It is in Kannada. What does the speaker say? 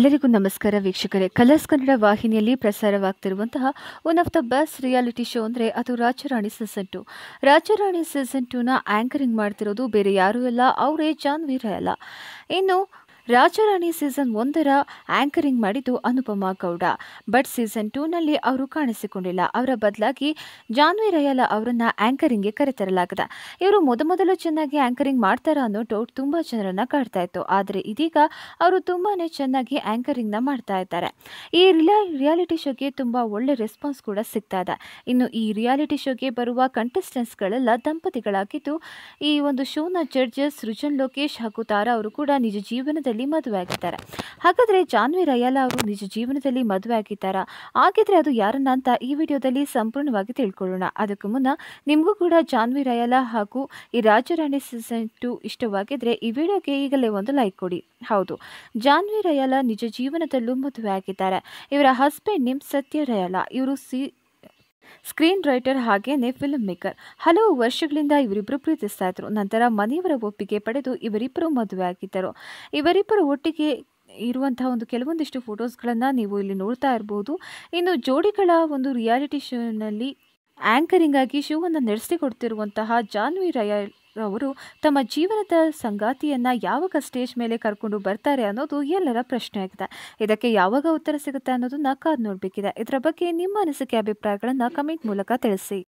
ಎಲ್ಲರಿಗೂ ನಮಸ್ಕಾರ ವೀಕ್ಷಕರೇ ಕಲರ್ಸ್ ಕನ್ನಡ ವಾಹಿನಿಯಲ್ಲಿ ಪ್ರಸಾರವಾಗ್ತಿರುವಂತಹ one of the best reality show ಅಂದರೆ ಅದು Rajarani season two Rajarani season ಟೂನ ಆ್ಯಂಕರಿಂಗ್ ಮಾಡ್ತಿರೋದು ಬೇರೆ ಯಾರೂ ಅಲ್ಲ ಅವರೇ ಜಾನ್ವೀರ ಅಲ್ಲ ಇನ್ನು ರಾಜಾರಾಣಿ ಸೀಸನ್ ಒಂದರ ಆಂಕರಿಂಗ್ ಮಾಡಿದ್ದು ಅನುಪಮಾ ಗೌಡ ಬಟ್ ಸೀಸನ್ ಟೂನಲ್ಲಿ ಅವರು ಕಾಣಿಸಿಕೊಂಡಿಲ್ಲ ಅವರ ಬದಲಾಗಿ ಜಾನ್ವಿ ರಯಾಲ ಅವರನ್ನ ಆಂಕರಿಂಗ್ಗೆ ಕರೆತರಲಾಗಿದೆ ಇವರು ಮೊದಮೊದಲು ಚೆನ್ನಾಗಿ ಆಂಕರಿಂಗ್ ಮಾಡ್ತಾರ ಅನ್ನೋ ಡೌಟ್ ತುಂಬಾ ಜನರನ್ನ ಕಾಡ್ತಾ ಇತ್ತು ಆದರೆ ಇದೀಗ ಅವರು ತುಂಬಾನೇ ಚೆನ್ನಾಗಿ ಆಂಕರಿಂಗ್ನ ಮಾಡ್ತಾ ಇದ್ದಾರೆ ಈ ರಿಯಾಲಿಟಿ ಶೋಗೆ ತುಂಬಾ ಒಳ್ಳೆ ರೆಸ್ಪಾನ್ಸ್ ಕೂಡ ಸಿಗ್ತಾ ಇದೆ ಇನ್ನು ಈ ರಿಯಾಲಿಟಿ ಶೋಗೆ ಬರುವ ಗಳೆಲ್ಲ ದಂಪತಿಗಳಾಗಿದ್ದು ಈ ಒಂದು ಶೋನ ಜಡ್ಜಸ್ ಸೃಜನ್ ಲೋಕೇಶ್ ಹಾಗೂ ತಾರಾ ಅವರು ಕೂಡ ನಿಜ ಜೀವನದ ಜೀವನದಲ್ಲಿ ಮದುವೆ ಆಗಿದ್ದಾರೆ ಹಾಗಾದರೆ ಜಾನ್ವಿ ರಯಾಲ ಅವರು ನಿಜ ಜೀವನದಲ್ಲಿ ಮದುವೆ ಆಗಿದ್ದಾರಾ ಹಾಗಿದ್ರೆ ಅದು ಯಾರನ್ನ ಅಂತ ಈ ವಿಡಿಯೋದಲ್ಲಿ ಸಂಪೂರ್ಣವಾಗಿ ತಿಳ್ಕೊಳ್ಳೋಣ ಅದಕ್ಕೂ ಮುನ್ನ ನಿಮಗೂ ಕೂಡ ಜಾನ್ವಿ ರಯಾಲ ಹಾಗೂ ಈ ರಾಜರಾಣಿ ಸೀಸನ್ ಟು ಇಷ್ಟವಾಗಿದ್ರೆ ಈ ವಿಡಿಯೋಗೆ ಈಗಲೇ ಒಂದು ಲೈಕ್ ಕೊಡಿ ಹೌದು ಜಾನ್ವಿ ರಯಾಲ ನಿಜ ಜೀವನದಲ್ಲೂ ಮದುವೆ ಆಗಿದ್ದಾರೆ ಇವರ ಹಸ್ಬೆಂಡ್ ನಿಮ್ ಸತ್ಯ ರಯಾಲ ಇವರು ಸಿ ಸ್ಕ್ರೀನ್ ರೈಟರ್ ಹಾಗೇನೆ ಫಿಲ್ಮ್ ಮೇಕರ್ ಹಲವು ವರ್ಷಗಳಿಂದ ಇವರಿಬ್ಬರು ಪ್ರೀತಿಸ್ತಾ ಇದ್ರು ನಂತರ ಮನೆಯವರ ಒಪ್ಪಿಗೆ ಪಡೆದು ಇವರಿಬ್ಬರು ಮದುವೆ ಆಗಿದ್ದರು ಇವರಿಬ್ಬರು ಒಟ್ಟಿಗೆ ಇರುವಂತಹ ಒಂದು ಕೆಲವೊಂದಿಷ್ಟು ಫೋಟೋಸ್ಗಳನ್ನು ನೀವು ಇಲ್ಲಿ ನೋಡ್ತಾ ಇರಬಹುದು ಇನ್ನು ಜೋಡಿಗಳ ಒಂದು ರಿಯಾಲಿಟಿ ಶೋನಲ್ಲಿ ಆ್ಯಂಕರಿಂಗ್ ಆಗಿ ಶೋವನ್ನು ನಡೆಸಿಕೊಡ್ತಿರುವಂತಹ ಜಾನ್ವಿ ರಯ ಅವರು ತಮ್ಮ ಜೀವನದ ಸಂಗಾತಿಯನ್ನು ಯಾವಾಗ ಸ್ಟೇಜ್ ಮೇಲೆ ಕರ್ಕೊಂಡು ಬರ್ತಾರೆ ಅನ್ನೋದು ಎಲ್ಲರ ಪ್ರಶ್ನೆ ಆಗಿದೆ ಇದಕ್ಕೆ ಯಾವಾಗ ಉತ್ತರ ಸಿಗುತ್ತೆ ಅನ್ನೋದನ್ನ ಕಾದು ನೋಡಬೇಕಿದೆ ಇದರ ಬಗ್ಗೆ ನಿಮ್ಮ ಅನಿಸಿಕೆ ಅಭಿಪ್ರಾಯಗಳನ್ನು ಕಮೆಂಟ್ ಮೂಲಕ ತಿಳಿಸಿ